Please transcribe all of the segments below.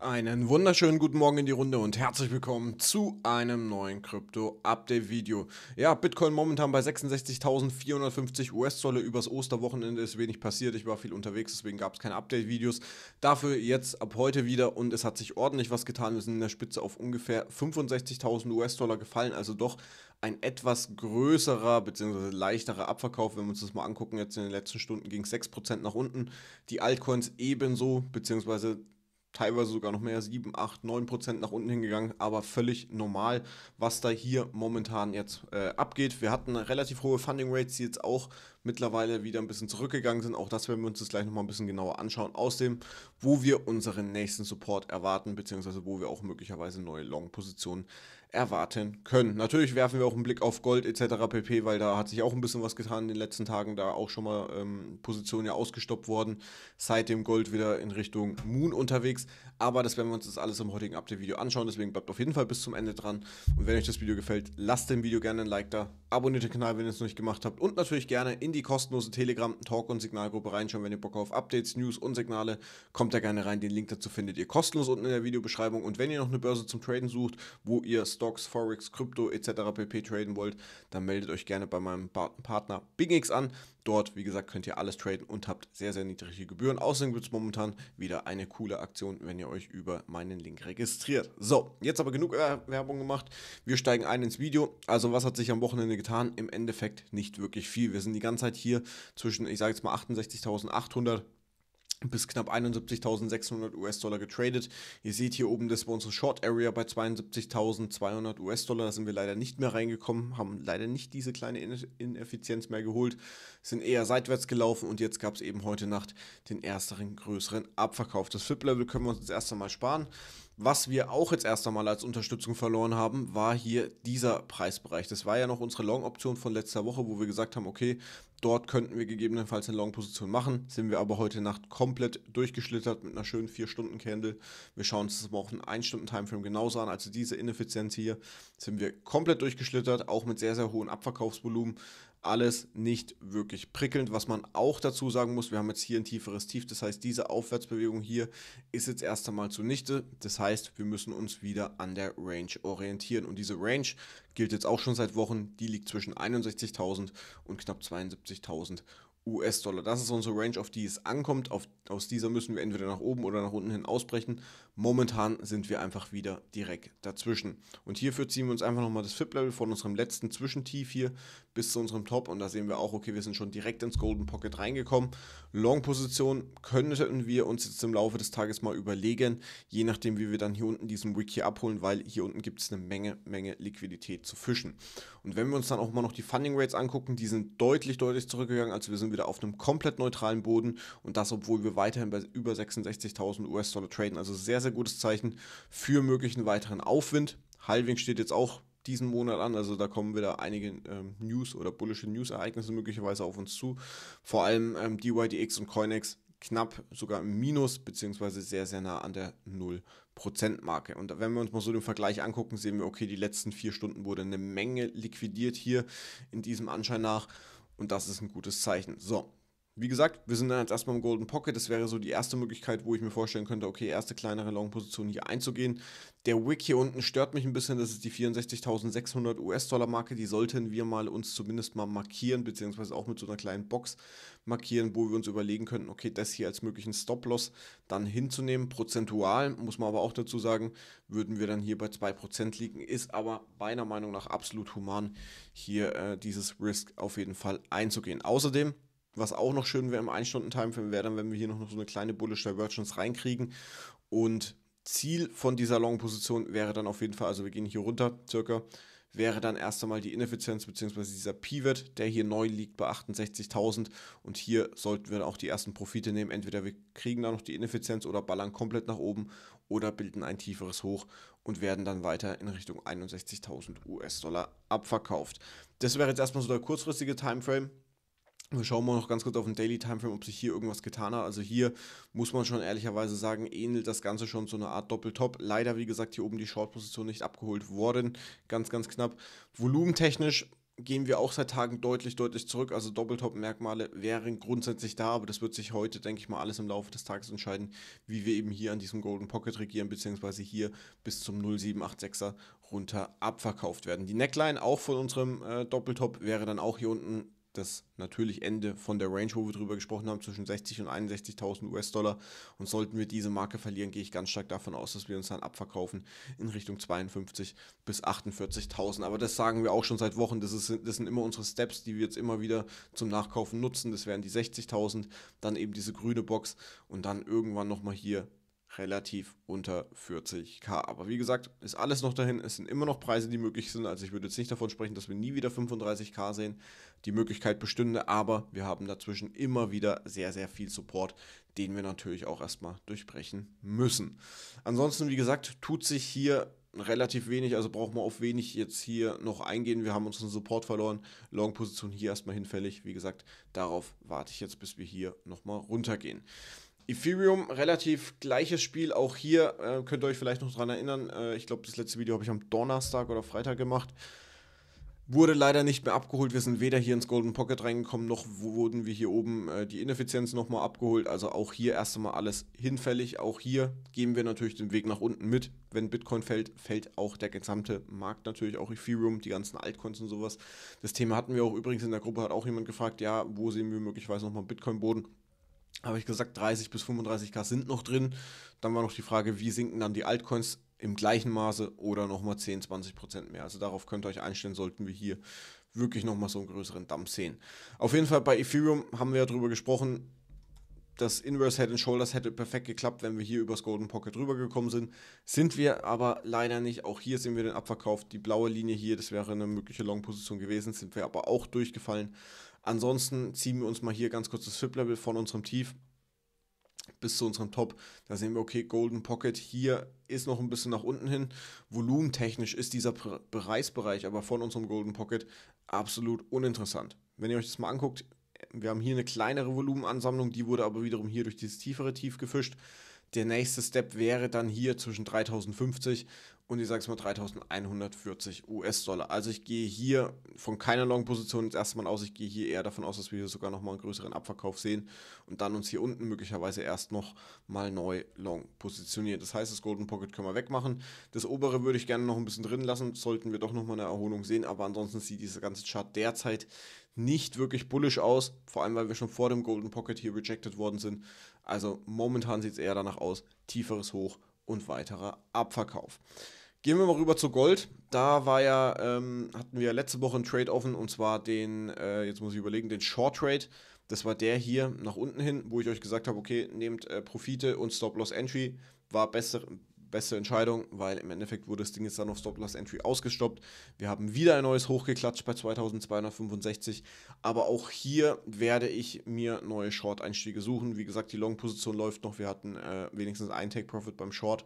Einen wunderschönen guten Morgen in die Runde und herzlich willkommen zu einem neuen Krypto-Update-Video. Ja, Bitcoin momentan bei 66.450 US-Dollar. Übers Osterwochenende ist wenig passiert. Ich war viel unterwegs, deswegen gab es keine Update-Videos. Dafür jetzt ab heute wieder und es hat sich ordentlich was getan. Wir sind in der Spitze auf ungefähr 65.000 US-Dollar gefallen, also doch ein etwas größerer bzw. leichterer Abverkauf. Wenn wir uns das mal angucken, jetzt in den letzten Stunden ging es 6% nach unten. Die Altcoins ebenso, bzw teilweise sogar noch mehr, 7, 8, 9 Prozent nach unten hingegangen, aber völlig normal, was da hier momentan jetzt äh, abgeht. Wir hatten relativ hohe Funding Rates, die jetzt auch mittlerweile wieder ein bisschen zurückgegangen sind. Auch das werden wir uns jetzt gleich nochmal ein bisschen genauer anschauen, aus dem, wo wir unseren nächsten Support erwarten, beziehungsweise wo wir auch möglicherweise neue Long-Positionen erwarten können. Natürlich werfen wir auch einen Blick auf Gold etc. pp, weil da hat sich auch ein bisschen was getan in den letzten Tagen, da auch schon mal ähm, Positionen ja ausgestoppt worden, seitdem Gold wieder in Richtung Moon unterwegs. Aber das werden wir uns jetzt alles im heutigen Update-Video anschauen, deswegen bleibt auf jeden Fall bis zum Ende dran. Und wenn euch das Video gefällt, lasst dem Video gerne ein Like da, abonniert den Kanal, wenn ihr es noch nicht gemacht habt und natürlich gerne in in die kostenlose Telegram Talk und Signalgruppe reinschauen, wenn ihr Bock auf Updates, News und Signale, kommt da gerne rein. Den Link dazu findet ihr kostenlos unten in der Videobeschreibung. Und wenn ihr noch eine Börse zum Traden sucht, wo ihr Stocks, Forex, Krypto etc. pp traden wollt, dann meldet euch gerne bei meinem Partner BigX an. Dort, wie gesagt, könnt ihr alles traden und habt sehr, sehr niedrige Gebühren. Außerdem gibt es momentan wieder eine coole Aktion, wenn ihr euch über meinen Link registriert. So, jetzt aber genug Werbung gemacht. Wir steigen ein ins Video. Also, was hat sich am Wochenende getan? Im Endeffekt nicht wirklich viel. Wir sind die ganze Zeit hier zwischen, ich sage jetzt mal 68.800 bis knapp 71.600 US-Dollar getradet. Ihr seht hier oben, das war unsere Short Area bei 72.200 US-Dollar. Da sind wir leider nicht mehr reingekommen, haben leider nicht diese kleine Ineffizienz mehr geholt, sind eher seitwärts gelaufen und jetzt gab es eben heute Nacht den ersten größeren Abverkauf. Das Flip-Level können wir uns jetzt erst einmal sparen. Was wir auch jetzt erst einmal als Unterstützung verloren haben, war hier dieser Preisbereich. Das war ja noch unsere Long-Option von letzter Woche, wo wir gesagt haben, okay, Dort könnten wir gegebenenfalls eine Long-Position machen, sind wir aber heute Nacht komplett durchgeschlittert mit einer schönen 4-Stunden-Candle. Wir schauen uns das mal auf einen 1-Stunden-Timeframe genauso an, also diese Ineffizienz hier sind wir komplett durchgeschlittert, auch mit sehr, sehr hohen Abverkaufsvolumen alles nicht wirklich prickelnd. Was man auch dazu sagen muss, wir haben jetzt hier ein tieferes Tief, das heißt, diese Aufwärtsbewegung hier ist jetzt erst einmal zunichte. Das heißt, wir müssen uns wieder an der Range orientieren. Und diese Range gilt jetzt auch schon seit Wochen, die liegt zwischen 61.000 und knapp 72.000 US-Dollar. Das ist unsere Range, auf die es ankommt. Auf, aus dieser müssen wir entweder nach oben oder nach unten hin ausbrechen. Momentan sind wir einfach wieder direkt dazwischen. Und hierfür ziehen wir uns einfach nochmal das FIP-Level von unserem letzten Zwischentief hier bis zu unserem Top. Und da sehen wir auch, okay, wir sind schon direkt ins Golden Pocket reingekommen. Long-Position könnten wir uns jetzt im Laufe des Tages mal überlegen, je nachdem, wie wir dann hier unten diesen Wick hier abholen, weil hier unten gibt es eine Menge, Menge Liquidität zu fischen. Und wenn wir uns dann auch mal noch die Funding Rates angucken, die sind deutlich, deutlich zurückgegangen. Also wir sind wieder auf einem komplett neutralen Boden und das, obwohl wir weiterhin bei über 66.000 US-Dollar traden. Also sehr, sehr gutes Zeichen für möglichen weiteren Aufwind. Halving steht jetzt auch diesen Monat an. Also da kommen wieder einige ähm, News oder bullische News-Ereignisse möglicherweise auf uns zu. Vor allem ähm, DYDX und Coinex knapp sogar im Minus, beziehungsweise sehr, sehr nah an der 0%-Marke. Und wenn wir uns mal so den Vergleich angucken, sehen wir, okay, die letzten vier Stunden wurde eine Menge liquidiert hier in diesem Anschein nach. Und das ist ein gutes Zeichen. So, wie gesagt, wir sind dann jetzt erstmal im Golden Pocket. Das wäre so die erste Möglichkeit, wo ich mir vorstellen könnte, okay, erste kleinere Long-Position hier einzugehen. Der Wick hier unten stört mich ein bisschen. Das ist die 64.600 US-Dollar-Marke. Die sollten wir mal uns zumindest mal markieren, beziehungsweise auch mit so einer kleinen Box markieren, wo wir uns überlegen könnten, okay, das hier als möglichen Stop-Loss dann hinzunehmen. Prozentual, muss man aber auch dazu sagen, würden wir dann hier bei 2% liegen. Ist aber meiner Meinung nach absolut human, hier äh, dieses Risk auf jeden Fall einzugehen. Außerdem was auch noch schön wäre im 1-Stunden-Timeframe, wäre dann, wenn wir hier noch so eine kleine Bullish Divergence reinkriegen. Und Ziel von dieser Long-Position wäre dann auf jeden Fall, also wir gehen hier runter circa, wäre dann erst einmal die Ineffizienz bzw. dieser Pivot, der hier neu liegt bei 68.000 und hier sollten wir dann auch die ersten Profite nehmen. Entweder wir kriegen da noch die Ineffizienz oder ballern komplett nach oben oder bilden ein tieferes Hoch und werden dann weiter in Richtung 61.000 US-Dollar abverkauft. Das wäre jetzt erstmal so der kurzfristige Timeframe. Wir schauen mal noch ganz kurz auf den Daily Timeframe, ob sich hier irgendwas getan hat. Also hier muss man schon ehrlicherweise sagen, ähnelt das Ganze schon so eine Art Doppeltop. Leider, wie gesagt, hier oben die Short-Position nicht abgeholt worden. Ganz, ganz knapp. Volumentechnisch gehen wir auch seit Tagen deutlich, deutlich zurück. Also Doppeltop-Merkmale wären grundsätzlich da, aber das wird sich heute, denke ich mal, alles im Laufe des Tages entscheiden, wie wir eben hier an diesem Golden Pocket regieren, beziehungsweise hier bis zum 0786er runter abverkauft werden. Die Neckline auch von unserem äh, Doppeltop wäre dann auch hier unten das natürlich Ende von der Range, wo wir drüber gesprochen haben, zwischen 60 und 61.000 US-Dollar. Und sollten wir diese Marke verlieren, gehe ich ganz stark davon aus, dass wir uns dann abverkaufen in Richtung 52 bis 48.000. Aber das sagen wir auch schon seit Wochen. Das, ist, das sind immer unsere Steps, die wir jetzt immer wieder zum Nachkaufen nutzen. Das wären die 60.000, dann eben diese grüne Box und dann irgendwann nochmal hier relativ unter 40k. Aber wie gesagt, ist alles noch dahin. Es sind immer noch Preise, die möglich sind. Also ich würde jetzt nicht davon sprechen, dass wir nie wieder 35k sehen die Möglichkeit bestünde, aber wir haben dazwischen immer wieder sehr, sehr viel Support, den wir natürlich auch erstmal durchbrechen müssen. Ansonsten, wie gesagt, tut sich hier relativ wenig, also braucht man auf wenig jetzt hier noch eingehen. Wir haben unseren Support verloren, Long-Position hier erstmal hinfällig. Wie gesagt, darauf warte ich jetzt, bis wir hier nochmal runtergehen. Ethereum, relativ gleiches Spiel, auch hier äh, könnt ihr euch vielleicht noch dran erinnern. Äh, ich glaube, das letzte Video habe ich am Donnerstag oder Freitag gemacht. Wurde leider nicht mehr abgeholt. Wir sind weder hier ins Golden Pocket reingekommen, noch wurden wir hier oben äh, die Ineffizienz nochmal abgeholt. Also auch hier erst einmal alles hinfällig. Auch hier geben wir natürlich den Weg nach unten mit. Wenn Bitcoin fällt, fällt auch der gesamte Markt natürlich, auch Ethereum, die ganzen Altcoins und sowas. Das Thema hatten wir auch übrigens in der Gruppe, hat auch jemand gefragt, ja, wo sehen wir möglicherweise nochmal Bitcoin-Boden? Habe ich gesagt, 30 bis 35k sind noch drin. Dann war noch die Frage, wie sinken dann die Altcoins? im gleichen Maße oder nochmal 10, 20 Prozent mehr. Also darauf könnt ihr euch einstellen, sollten wir hier wirklich nochmal so einen größeren Dump sehen. Auf jeden Fall bei Ethereum haben wir ja drüber gesprochen, das Inverse Head and Shoulders hätte perfekt geklappt, wenn wir hier übers Golden Pocket rübergekommen sind. Sind wir aber leider nicht. Auch hier sehen wir den Abverkauf. Die blaue Linie hier, das wäre eine mögliche Long-Position gewesen, sind wir aber auch durchgefallen. Ansonsten ziehen wir uns mal hier ganz kurz das Fib-Level von unserem Tief bis zu unserem Top. Da sehen wir, okay, Golden Pocket hier ist noch ein bisschen nach unten hin. Volumentechnisch ist dieser Preisbereich aber von unserem Golden Pocket absolut uninteressant. Wenn ihr euch das mal anguckt, wir haben hier eine kleinere Volumenansammlung, die wurde aber wiederum hier durch dieses tiefere Tief gefischt. Der nächste Step wäre dann hier zwischen 3050 und ich sage es mal 3140 US-Dollar. Also ich gehe hier von keiner Long-Position jetzt erstmal aus. Ich gehe hier eher davon aus, dass wir hier sogar nochmal einen größeren Abverkauf sehen und dann uns hier unten möglicherweise erst nochmal neu Long positionieren. Das heißt, das Golden Pocket können wir wegmachen. Das obere würde ich gerne noch ein bisschen drin lassen, sollten wir doch nochmal eine Erholung sehen. Aber ansonsten sieht dieser ganze Chart derzeit nicht wirklich bullish aus, vor allem weil wir schon vor dem Golden Pocket hier rejected worden sind. Also momentan sieht es eher danach aus, tieferes Hoch und weiterer Abverkauf. Gehen wir mal rüber zu Gold. Da war ja, ähm, hatten wir letzte Woche einen Trade offen und zwar den, äh, jetzt muss ich überlegen, den Short Trade. Das war der hier nach unten hin, wo ich euch gesagt habe, okay, nehmt äh, Profite und Stop Loss Entry. War besser, beste Entscheidung, weil im Endeffekt wurde das Ding jetzt dann auf Stop Loss Entry ausgestoppt. Wir haben wieder ein neues hochgeklatscht bei 2265, aber auch hier werde ich mir neue Short Einstiege suchen. Wie gesagt, die Long Position läuft noch. Wir hatten äh, wenigstens ein Take Profit beim Short.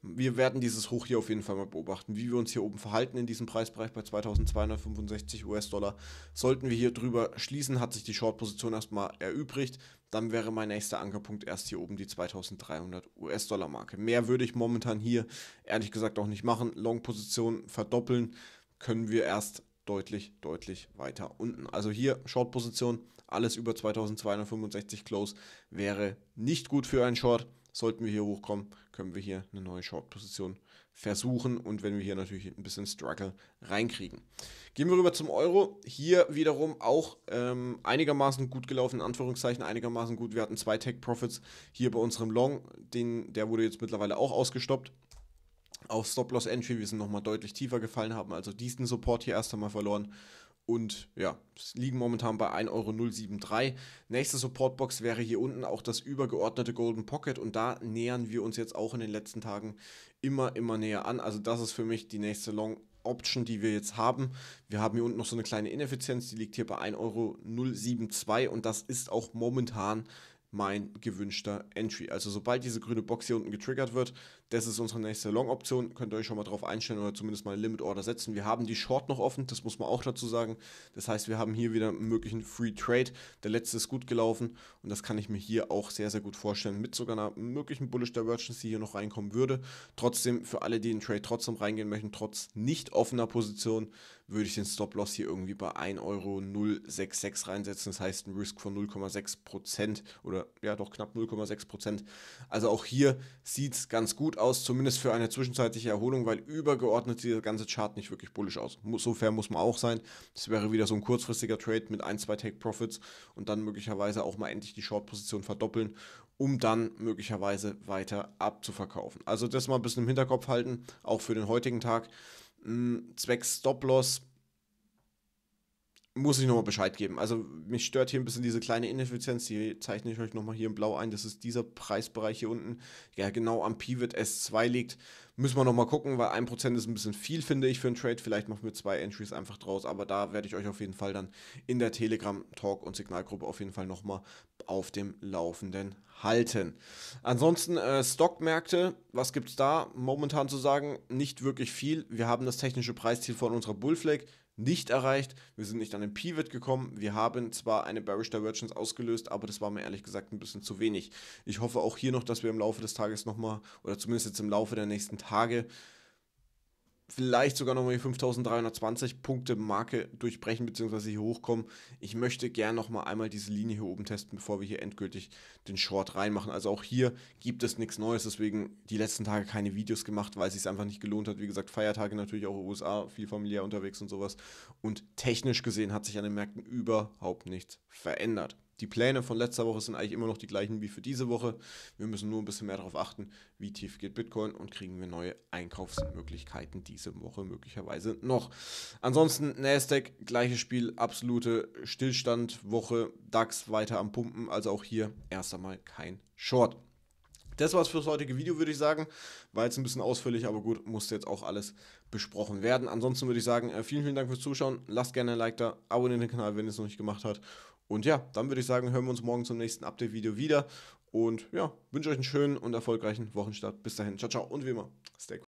Wir werden dieses Hoch hier auf jeden Fall mal beobachten, wie wir uns hier oben verhalten in diesem Preisbereich bei 2265 US-Dollar. Sollten wir hier drüber schließen, hat sich die Short-Position erstmal erübrigt dann wäre mein nächster Ankerpunkt erst hier oben die 2300 US-Dollar-Marke. Mehr würde ich momentan hier ehrlich gesagt auch nicht machen. Long-Position verdoppeln können wir erst deutlich, deutlich weiter unten. Also hier Short-Position, alles über 2265 Close wäre nicht gut für einen Short. Sollten wir hier hochkommen, können wir hier eine neue Short-Position versuchen und wenn wir hier natürlich ein bisschen Struggle reinkriegen. Gehen wir rüber zum Euro. Hier wiederum auch ähm, einigermaßen gut gelaufen, in Anführungszeichen einigermaßen gut. Wir hatten zwei Tech-Profits hier bei unserem Long. Den, der wurde jetzt mittlerweile auch ausgestoppt auf Stop-Loss-Entry. Wir sind nochmal deutlich tiefer gefallen, haben also diesen Support hier erst einmal verloren und ja, liegen momentan bei 1,073 Euro. Nächste Supportbox wäre hier unten auch das übergeordnete Golden Pocket und da nähern wir uns jetzt auch in den letzten Tagen immer, immer näher an. Also das ist für mich die nächste Long Option, die wir jetzt haben. Wir haben hier unten noch so eine kleine Ineffizienz, die liegt hier bei 1,072 Euro und das ist auch momentan mein gewünschter Entry. Also sobald diese grüne Box hier unten getriggert wird, das ist unsere nächste Long-Option. Könnt ihr euch schon mal drauf einstellen oder zumindest mal Limit-Order setzen. Wir haben die Short noch offen, das muss man auch dazu sagen. Das heißt, wir haben hier wieder einen möglichen Free Trade. Der letzte ist gut gelaufen und das kann ich mir hier auch sehr, sehr gut vorstellen. Mit sogar einer möglichen Bullish Divergence, die hier noch reinkommen würde. Trotzdem, für alle, die in den Trade trotzdem reingehen möchten, trotz nicht offener Position, würde ich den Stop-Loss hier irgendwie bei 1,066 Euro reinsetzen. Das heißt ein Risk von 0,6% oder ja doch knapp 0,6%. Also auch hier sieht es ganz gut aus, zumindest für eine zwischenzeitliche Erholung, weil übergeordnet sieht der ganze Chart nicht wirklich bullisch aus. So fair muss man auch sein. Das wäre wieder so ein kurzfristiger Trade mit ein, zwei Take-Profits und dann möglicherweise auch mal endlich die Short-Position verdoppeln um dann möglicherweise weiter abzuverkaufen. Also das mal ein bisschen im Hinterkopf halten, auch für den heutigen Tag. Hm, zwecks Stop-Loss muss ich nochmal Bescheid geben. Also mich stört hier ein bisschen diese kleine Ineffizienz, die zeichne ich euch nochmal hier in blau ein, das ist dieser Preisbereich hier unten, der genau am Pivot S2 liegt Müssen wir nochmal gucken, weil 1% ist ein bisschen viel, finde ich, für einen Trade. Vielleicht machen wir zwei Entries einfach draus, aber da werde ich euch auf jeden Fall dann in der Telegram-Talk- und Signalgruppe auf jeden Fall nochmal auf dem Laufenden halten. Ansonsten äh, Stockmärkte, was gibt es da momentan zu sagen? Nicht wirklich viel. Wir haben das technische Preisziel von unserer Bullflag nicht erreicht. Wir sind nicht an den Pivot gekommen. Wir haben zwar eine Bearish Divergence ausgelöst, aber das war mir ehrlich gesagt ein bisschen zu wenig. Ich hoffe auch hier noch, dass wir im Laufe des Tages nochmal, oder zumindest jetzt im Laufe der nächsten Tage, vielleicht sogar nochmal die 5320 Punkte Marke durchbrechen beziehungsweise hier hochkommen. Ich möchte gern nochmal einmal diese Linie hier oben testen, bevor wir hier endgültig den Short reinmachen. Also auch hier gibt es nichts Neues, deswegen die letzten Tage keine Videos gemacht, weil es sich einfach nicht gelohnt hat. Wie gesagt, Feiertage natürlich auch in den USA, viel familiär unterwegs und sowas. Und technisch gesehen hat sich an den Märkten überhaupt nichts verändert die Pläne von letzter Woche sind eigentlich immer noch die gleichen wie für diese Woche. Wir müssen nur ein bisschen mehr darauf achten, wie tief geht Bitcoin und kriegen wir neue Einkaufsmöglichkeiten diese Woche möglicherweise noch. Ansonsten Nasdaq, gleiches Spiel, absolute Stillstandwoche, DAX weiter am Pumpen, also auch hier erst einmal kein Short. Das war's fürs heutige Video, würde ich sagen. War jetzt ein bisschen ausführlich, aber gut, musste jetzt auch alles besprochen werden. Ansonsten würde ich sagen, äh, vielen, vielen Dank fürs Zuschauen. Lasst gerne ein Like da, abonniert den Kanal, wenn ihr es noch nicht gemacht habt. Und ja, dann würde ich sagen, hören wir uns morgen zum nächsten Update-Video wieder. Und ja, wünsche euch einen schönen und erfolgreichen Wochenstart. Bis dahin, ciao, ciao und wie immer, stay cool.